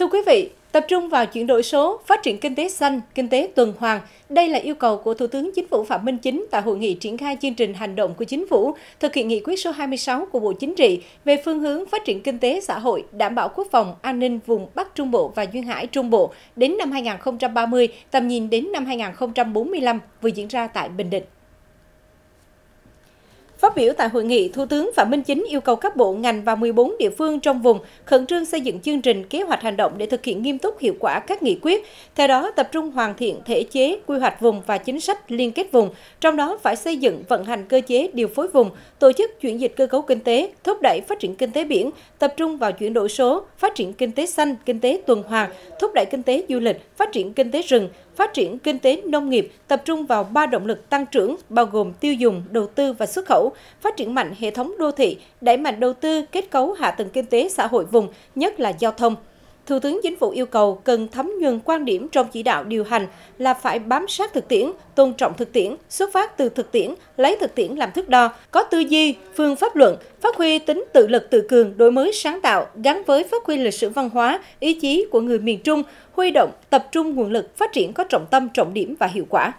Thưa quý vị, tập trung vào chuyển đổi số, phát triển kinh tế xanh, kinh tế tuần hoàn, đây là yêu cầu của Thủ tướng Chính phủ Phạm Minh Chính tại hội nghị triển khai chương trình hành động của Chính phủ thực hiện nghị quyết số 26 của Bộ Chính trị về phương hướng phát triển kinh tế xã hội, đảm bảo quốc phòng an ninh vùng Bắc Trung Bộ và duyên hải Trung Bộ đến năm 2030, tầm nhìn đến năm 2045 vừa diễn ra tại Bình Định. Phát biểu tại hội nghị, Thủ tướng Phạm Minh Chính yêu cầu các bộ ngành và 14 địa phương trong vùng khẩn trương xây dựng chương trình kế hoạch hành động để thực hiện nghiêm túc hiệu quả các nghị quyết. Theo đó, tập trung hoàn thiện thể chế, quy hoạch vùng và chính sách liên kết vùng, trong đó phải xây dựng vận hành cơ chế điều phối vùng, tổ chức chuyển dịch cơ cấu kinh tế, thúc đẩy phát triển kinh tế biển, tập trung vào chuyển đổi số, phát triển kinh tế xanh, kinh tế tuần hoàn, thúc đẩy kinh tế du lịch, phát triển kinh tế rừng, phát triển kinh tế nông nghiệp tập trung vào ba động lực tăng trưởng bao gồm tiêu dùng, đầu tư và xuất khẩu, phát triển mạnh hệ thống đô thị, đẩy mạnh đầu tư kết cấu hạ tầng kinh tế xã hội vùng, nhất là giao thông. Thủ tướng Chính phủ yêu cầu cần thấm nhuần quan điểm trong chỉ đạo điều hành là phải bám sát thực tiễn, tôn trọng thực tiễn, xuất phát từ thực tiễn, lấy thực tiễn làm thước đo, có tư duy, phương pháp luận, phát huy tính tự lực tự cường, đổi mới sáng tạo gắn với phát huy lịch sử văn hóa, ý chí của người miền Trung, huy động, tập trung nguồn lực phát triển có trọng tâm, trọng điểm và hiệu quả.